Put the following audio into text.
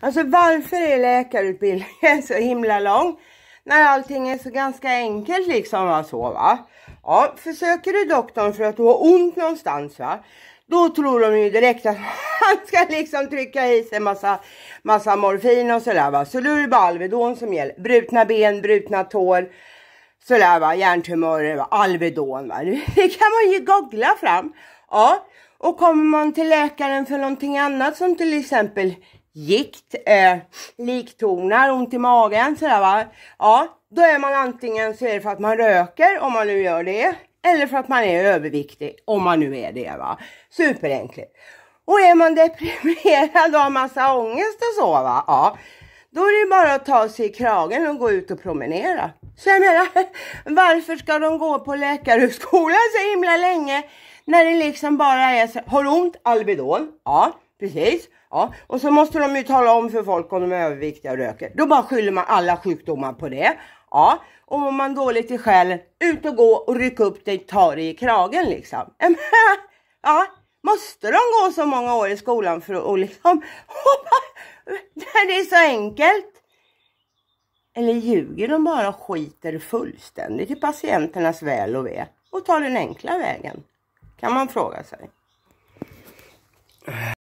Alltså varför är läkarutbildningen så himla lång? När allting är så ganska enkelt liksom va så va. Ja, försöker du doktorn för att du har ont någonstans va. Då tror de ju direkt att han ska liksom trycka i sig massa, massa morfin och sådär va. Så då är det bara Alvedon som gäller. Brutna ben, brutna tår sådär va, hjärntumörer, va? Alvedon. Va? Det kan man ju googla fram. Ja, och kommer man till läkaren för någonting annat som till exempel gikt, eh, liktornar, ont i magen sådär va. Ja, då är man antingen så är det för att man röker om man nu gör det eller för att man är överviktig om man nu är det va. Superenkelt. Och är man deprimerad och har massa ångest och så va. Ja, då är det bara att ta sig i kragen och gå ut och promenera. Så jag menar, varför ska de gå på läkarhögskolan så himla länge när det liksom bara är så har du ont Alvedon? Ja. Precis. Ja. Och så måste de ju tala om för folk om de är överviktiga och röker. Då bara skyller man alla sjukdomar på det. Ja. Och om man dåligt i själen, ut och gå och ryck upp dig, ta dig i kragen liksom. ja. Måste de gå så många år i skolan för att liksom... det är så enkelt. Eller ljuger de bara och skiter fullständigt i patienternas väl och ve och tar den enkla vägen? Kan man fråga sig.